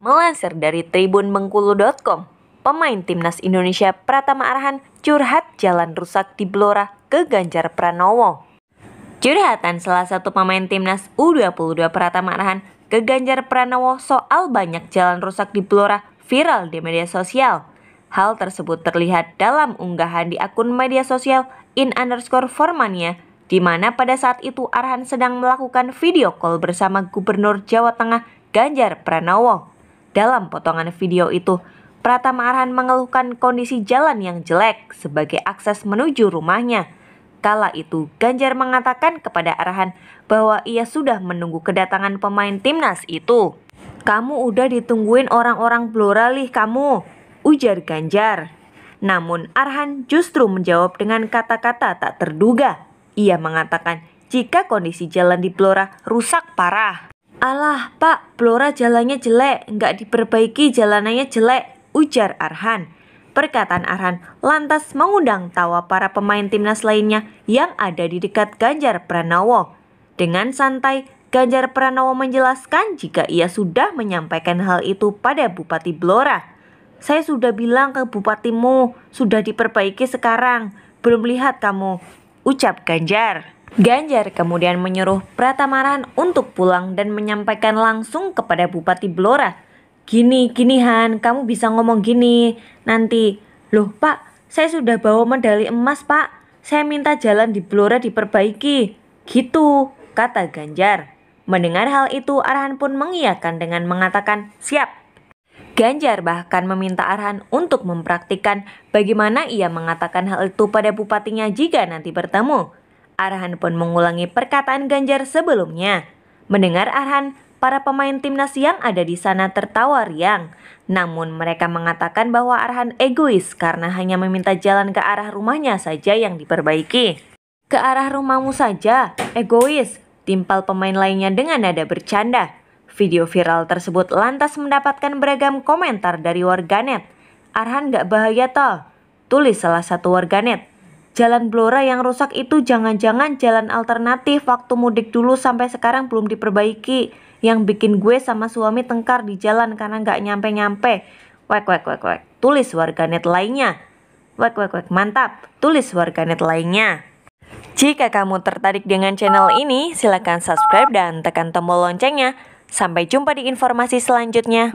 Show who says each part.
Speaker 1: Melansir dari Tribun Bengkulu.com, pemain timnas Indonesia Pratama Arhan curhat jalan rusak di Blora ke Ganjar Pranowo. Curhatan salah satu pemain timnas U22 Pratama Arhan ke Ganjar Pranowo soal banyak jalan rusak di Blora viral di media sosial. Hal tersebut terlihat dalam unggahan di akun media sosial in underscore formania di mana pada saat itu Arhan sedang melakukan video call bersama Gubernur Jawa Tengah Ganjar Pranowo. Dalam potongan video itu, Pratama Arhan mengeluhkan kondisi jalan yang jelek sebagai akses menuju rumahnya. Kala itu, Ganjar mengatakan kepada Arhan bahwa ia sudah menunggu kedatangan pemain timnas itu. Kamu udah ditungguin orang-orang Pluralih kamu, ujar Ganjar. Namun Arhan justru menjawab dengan kata-kata tak terduga. Ia mengatakan jika kondisi jalan di Blora rusak parah. Alah pak, Blora jalannya jelek, nggak diperbaiki jalanannya jelek, ujar Arhan. Perkataan Arhan lantas mengundang tawa para pemain timnas lainnya yang ada di dekat Ganjar Pranowo. Dengan santai, Ganjar Pranowo menjelaskan jika ia sudah menyampaikan hal itu pada Bupati Blora. Saya sudah bilang ke bupatimu, sudah diperbaiki sekarang, belum lihat kamu, ucap Ganjar. Ganjar kemudian menyuruh Pratamaran untuk pulang dan menyampaikan langsung kepada Bupati Blora. Gini, gini Han, kamu bisa ngomong gini. Nanti, loh pak, saya sudah bawa medali emas pak. Saya minta jalan di Blora diperbaiki. Gitu, kata Ganjar. Mendengar hal itu, Arhan pun mengiyakan dengan mengatakan, siap. Ganjar bahkan meminta Arhan untuk mempraktikkan bagaimana ia mengatakan hal itu pada bupatinya jika nanti bertemu. Arhan pun mengulangi perkataan Ganjar sebelumnya. Mendengar Arhan, para pemain timnas yang ada di sana tertawa riang. Namun mereka mengatakan bahwa Arhan egois karena hanya meminta jalan ke arah rumahnya saja yang diperbaiki. Ke arah rumahmu saja, egois, timpal pemain lainnya dengan nada bercanda. Video viral tersebut lantas mendapatkan beragam komentar dari warganet. Arhan gak bahaya toh, tulis salah satu warganet. Jalan Blora yang rusak itu jangan-jangan jalan alternatif waktu mudik dulu sampai sekarang belum diperbaiki. Yang bikin gue sama suami tengkar di jalan karena nggak nyampe-nyampe. Wek wek wek wek. Tulis warganet lainnya. Wek wek wek. Mantap. Tulis warganet lainnya. Jika kamu tertarik dengan channel ini, silakan subscribe dan tekan tombol loncengnya. Sampai jumpa di informasi selanjutnya.